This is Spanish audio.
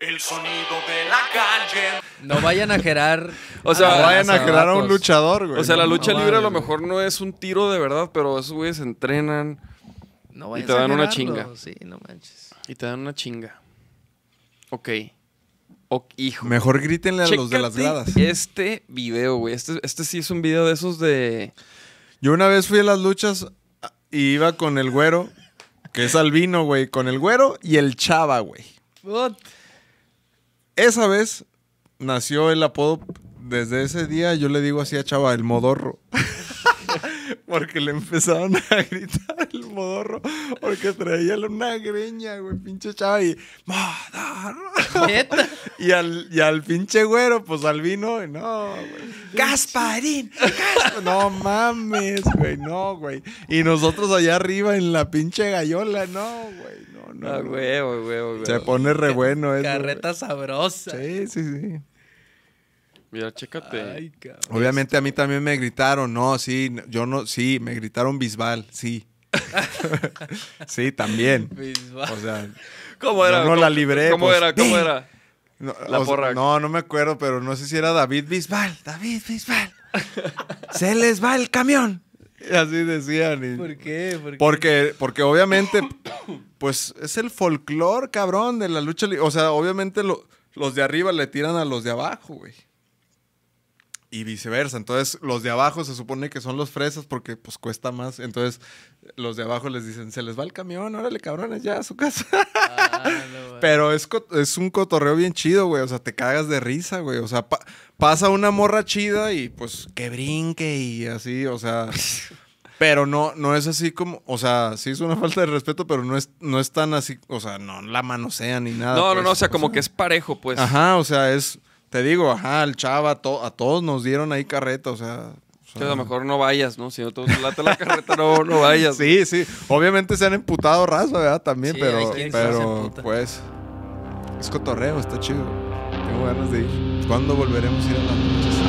El sonido de la calle. No vayan a gerar. o sea, no vayan a gerar a un luchador, güey. O sea, la lucha libre a lo mejor no es un tiro de verdad, pero esos güeyes entrenan. No y te dan una chinga. Sí, no manches. Y te dan una chinga. Ok. hijo. Mejor grítenle a los de las gradas. Este video, güey. Este, este sí es un video de esos de. Yo una vez fui a las luchas y iba con el güero, que es albino, güey. Con el güero y el chava, güey. Esa vez nació el apodo. Desde ese día yo le digo así a Chava, el modorro. Porque le empezaron a gritar el modorro porque traía una greña, güey, pinche chava y modorro. Y al, y al pinche güero, pues al vino, no, güey. Gasparín, No mames, güey, no, güey. Y nosotros allá arriba en la pinche gallola, no, güey, no, no. güey, güey, güey, Se pone re bueno eso. Carreta sabrosa. Sí, sí, sí. Mira, chécate. Obviamente a mí también me gritaron, no, sí, yo no, sí, me gritaron Bisbal, sí. sí, también. O sea, ¿cómo era? No, la libré. ¿Cómo pues. era? ¿Cómo era? No, la porra. no, no me acuerdo, pero no sé si era David Bisbal. David Bisbal. Se les va el camión. Así decían. ¿Por, qué? Porque, obviamente, pues es el folclore, cabrón, de la lucha. O sea, obviamente los de arriba le tiran a los de abajo, güey y viceversa. Entonces, los de abajo se supone que son los fresas porque pues cuesta más. Entonces, los de abajo les dicen, se les va el camión, órale, cabrones, ya a su casa. Ah, pero es, es, un cotorreo bien chido, güey. O sea, te cagas de risa, güey. O sea, pasa una morra chida y pues que brinque y así, o sea... Pero no, no es así como, o sea, sí es una falta de respeto, pero no es, no es tan así, o sea, no la manosean ni nada. No, no, no, pues, o sea, como que es parejo, pues. Ajá, o sea, es, te digo, ajá, al Chava, a todos nos dieron ahí carreta, o sea, o a lo mejor no vayas, ¿no? Si no te late la carreta, no, vayas. Sí, sí. Obviamente se han emputado raza, ¿verdad? También, pero, pero pues. Es cotorreo, está chido. Tengo ganas de ir. ¿Cuándo volveremos a ir a la